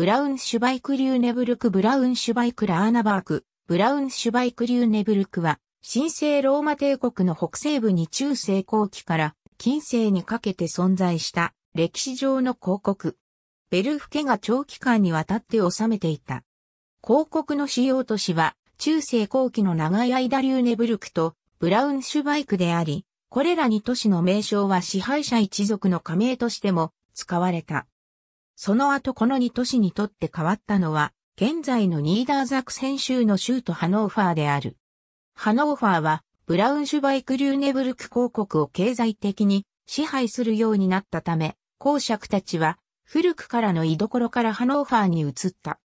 ブラウンシュバイクリューネブルクブラウンシュバイクラーナバーク、ブラウンシュバイクリューネブルクは、神聖ローマ帝国の北西部に中世後期から近世にかけて存在した歴史上の広告。ベルフ家が長期間にわたって治めていた。広告の主要都市は中世後期の長い間リューネブルクとブラウンシュバイクであり、これらに都市の名称は支配者一族の加盟としても使われた。その後この2都市にとって変わったのは、現在のニーダーザクセン州の州都ハノーファーである。ハノーファーは、ブラウンシュバイク・リューネブルク公国を経済的に支配するようになったため、公爵たちは古くからの居所からハノーファーに移った。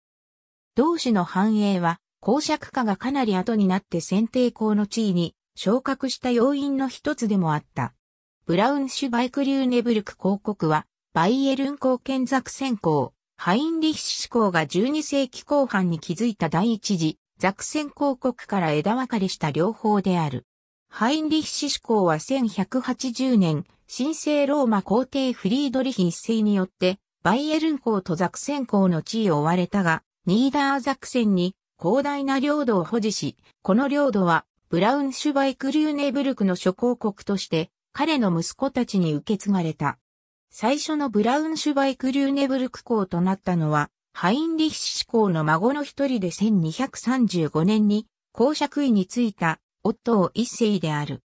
同氏の繁栄は公爵家がかなり後になって選定校の地位に昇格した要因の一つでもあった。ブラウンシュバイク・リューネブルク公国はバイエルン公権ザクセン公、ハインリッシュ公が12世紀後半に築いた第一次、ザクセン公国から枝分かれした両方である。ハインリッシュ公は1180年、神聖ローマ皇帝フリードリヒ一世によって、バイエルン公とザクセン公の地位を追われたが、ニーダーザクセンに広大な領土を保持し、この領土はブラウンシュバイク・リューネブルクの諸公国として、彼の息子たちに受け継がれた。最初のブラウンシュバイク・リューネブルク校となったのは、ハインリッシュ校の孫の一人で1235年に公爵位に就いたオットー一世である。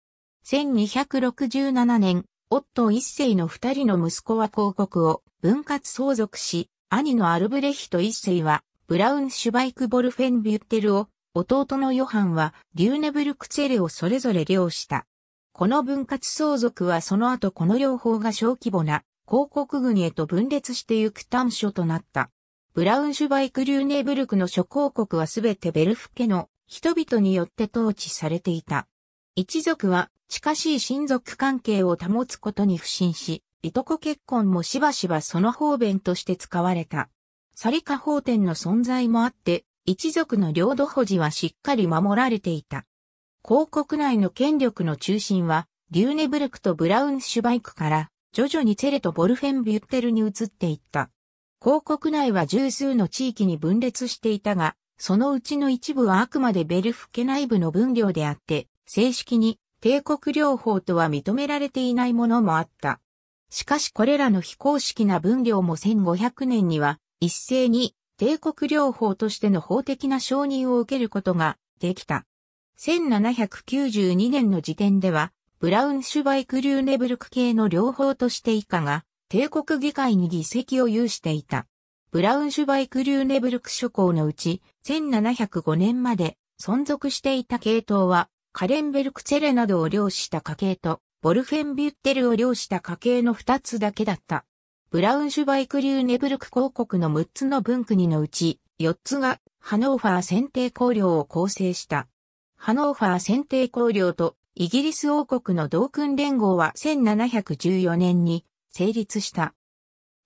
1267年、オットー一世の二人の息子は広告を分割相続し、兄のアルブレヒト一世はブラウンシュバイク・ボルフェン・ビュッテルを、弟のヨハンはリューネブルク・ツェレをそれぞれ領した。この分割相続はその後この両方が小規模な広告群へと分裂してゆく短所となった。ブラウンシュバイク・リューネブルクの諸公国はすべてベルフ家の人々によって統治されていた。一族は近しい親族関係を保つことに不信し、いとこ結婚もしばしばその方便として使われた。サリカ法典の存在もあって、一族の領土保持はしっかり守られていた。広告内の権力の中心は、リューネブルクとブラウンシュバイクから徐々にツェレとボルフェンビュッテルに移っていった。広告内は十数の地域に分裂していたが、そのうちの一部はあくまでベルフ家内部の分量であって、正式に帝国療法とは認められていないものもあった。しかしこれらの非公式な分量も1500年には一斉に帝国療法としての法的な承認を受けることができた。1792年の時点ではブラウンシュバイク・リューネブルク系の両方として以下が、帝国議会に議席を有していた。ブラウンシュバイク・リューネブルク諸侯のうち、1705年まで存続していた系統は、カレンベルクツェレなどを領した家系と、ボルフェンビュッテルを領した家系の2つだけだった。ブラウンシュバイク・リューネブルク公国の6つの分国のうち、4つが、ハノーファー選定公領を構成した。ハノーファー選定公領とイギリス王国の同訓連合は1714年に成立した。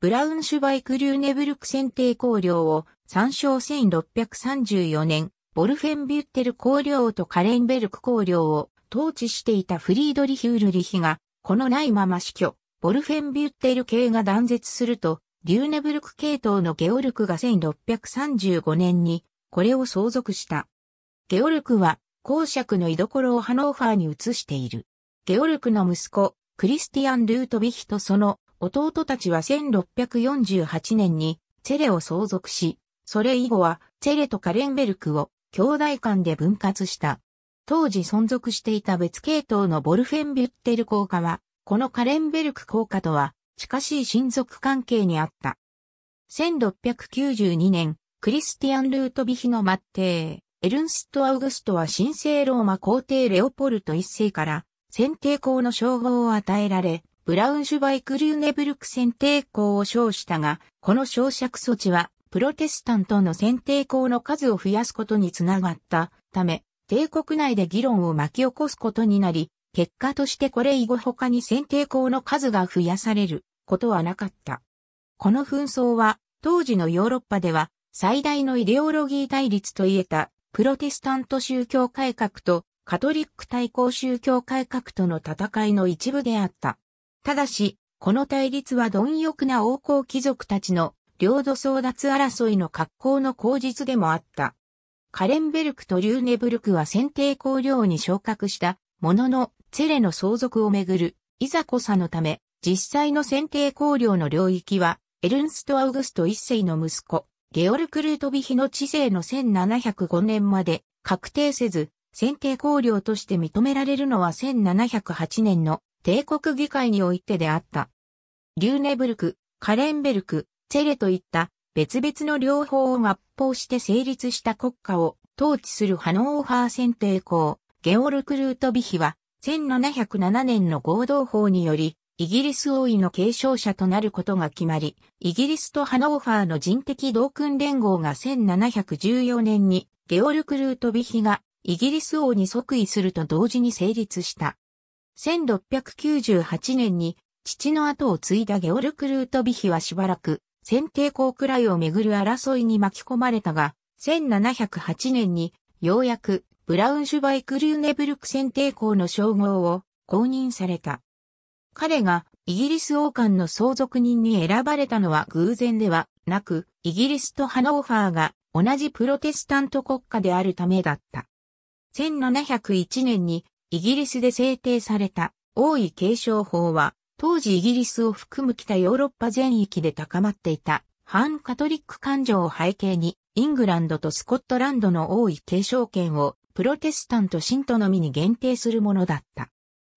ブラウンシュバイク・リューネブルク選定公領を参照1634年、ボルフェンビュッテル公領とカレンベルク公領を統治していたフリードリヒ・ュールリヒが、このないまま死去、ボルフェンビュッテル系が断絶すると、リューネブルク系統のゲオルクが1635年にこれを相続した。ゲオルクは公爵の居所をハノーファーに移している。ゲオルクの息子、クリスティアン・ルートビヒとその弟たちは1648年にツェレを相続し、それ以後はツェレとカレンベルクを兄弟間で分割した。当時存続していた別系統のボルフェンビュッテル効果は、このカレンベルク効果とは近しい親族関係にあった。1692年、クリスティアン・ルートビヒの末帝、エルンスト・アウグストは神聖ローマ皇帝レオポルト一世から選定校の称号を与えられ、ブラウンシュバイク・リューネブルク選定校を称したが、この称釈措置は、プロテスタントの選定校の数を増やすことにつながったため、帝国内で議論を巻き起こすことになり、結果としてこれ以後他に選定校の数が増やされることはなかった。この紛争は、当時のヨーロッパでは、最大のイデオロギー対立と言えたプロテスタント宗教改革とカトリック対抗宗教改革との戦いの一部であった。ただし、この対立は貪欲な王侯貴族たちの領土争奪争いの格好の口実でもあった。カレンベルクとリューネブルクは選定公領に昇格したものの、ツェレの相続をめぐる、いざこさのため、実際の選定公領の領域は、エルンスト・アウグスト一世の息子、ゲオルク・ルートビヒの治世の1705年まで確定せず、選定考領として認められるのは1708年の帝国議会においてであった。リューネブルク、カレンベルク、チェレといった別々の両方を合法して成立した国家を統治するハノーファー選定校、ゲオルク・ルートビヒは1707年の合同法によりイギリス王位の継承者となることが決まり、イギリスとハノーファーの人的同訓連合が1714年にゲオルク・ルートビヒがイギリス王に即位すると同時に成立した。1698年に父の後を継いだゲオルク・ルートビヒはしばらく選定校くらいをめぐる争いに巻き込まれたが、1708年にようやくブラウンシュバイク・ルーネブルク選定校の称号を公認された。彼がイギリス王冠の相続人に選ばれたのは偶然ではなく、イギリスとハノーファーが同じプロテスタント国家であるためだった。1701年にイギリスで制定された王位継承法は、当時イギリスを含む北ヨーロッパ全域で高まっていた反カトリック感情を背景に、イングランドとスコットランドの王位継承権をプロテスタント信徒のみに限定するものだった。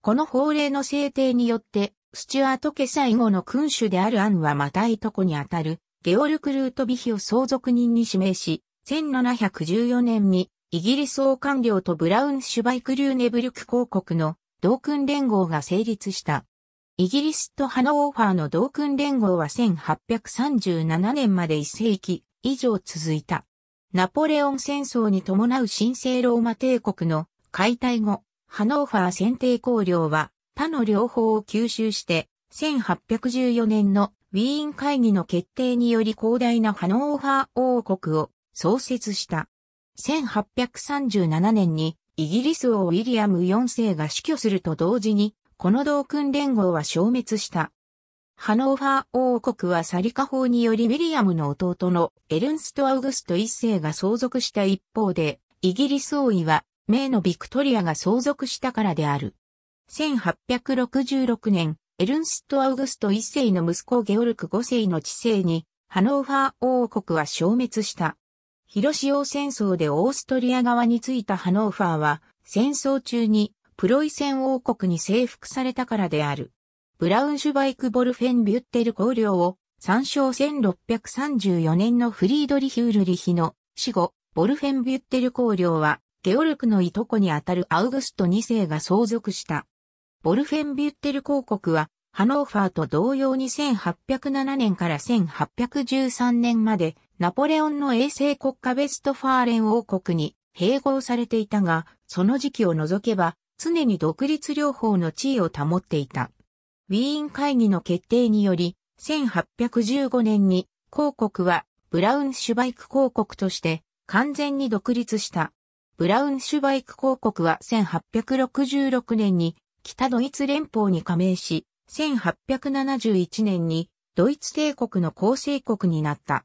この法令の制定によって、スチュアート家最後の君主であるアンはまたいとこにあたる、ゲオルク・ルートビヒを相続人に指名し、1714年にイギリス王官僚とブラウン・シュバイク・リューネブルク公国の同君連合が成立した。イギリスとハノーファーの同君連合は1837年まで1世紀以上続いた。ナポレオン戦争に伴う神聖ローマ帝国の解体後、ハノーファー選定公領は他の両方を吸収して、1814年のウィーン会議の決定により広大なハノーファー王国を創設した。1837年にイギリス王ウィリアム4世が死去すると同時に、この同訓連合は消滅した。ハノーファー王国はサリカ法によりウィリアムの弟のエルンスト・アウグスト1世が相続した一方で、イギリス王位は名のビクトリアが相続したからである。1866年、エルンスト・アウグスト一世の息子ゲオルク五世の治世に、ハノーファー王国は消滅した。広潮戦争でオーストリア側についたハノーファーは、戦争中にプロイセン王国に征服されたからである。ブラウンシュバイク・ボルフェン・ビュッテル公領を参照1634年のフリードリヒ・ュールリヒの死後、ボルフェン・ビュッテル公領はゲオルクのいとこにあたるアウグスト2世が相続した。ボルフェンビュッテル公国は、ハノーファーと同様に1807年から1813年まで、ナポレオンの衛星国家ベストファーレン王国に併合されていたが、その時期を除けば、常に独立両方の地位を保っていた。ウィーン会議の決定により、1815年に、公国は、ブラウンシュバイク公国として、完全に独立した。ブラウンシュバイク公国は1866年に北ドイツ連邦に加盟し、1871年にドイツ帝国の構成国になった。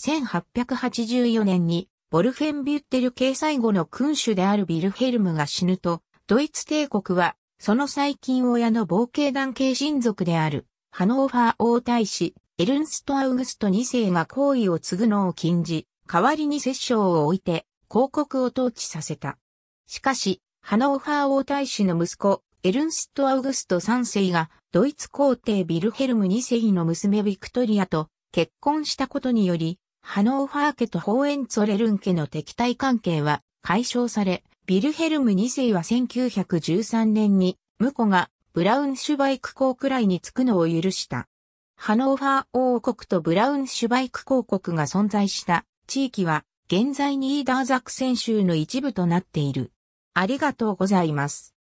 1884年にボルフェンビュッテル掲載後の君主であるビルヘルムが死ぬと、ドイツ帝国はその最近親の冒険団系親族であるハノーファー王太子エルンスト・アウグスト2世が行為を継ぐのを禁じ、代わりに摂政を置いて広告を統治させた。しかし、ハノーファー王大使の息子、エルンスト・アウグスト3世が、ドイツ皇帝ビルヘルム2世の娘ビクトリアと結婚したことにより、ハノーファー家とホーエンツォレルン家の敵対関係は解消され、ビルヘルム2世は1913年に、婿がブラウンシュバイク公くらいに着くのを許した。ハノーファー王国とブラウンシュバイク公国が存在した地域は現在にイーダーザク選手の一部となっている。ありがとうございます。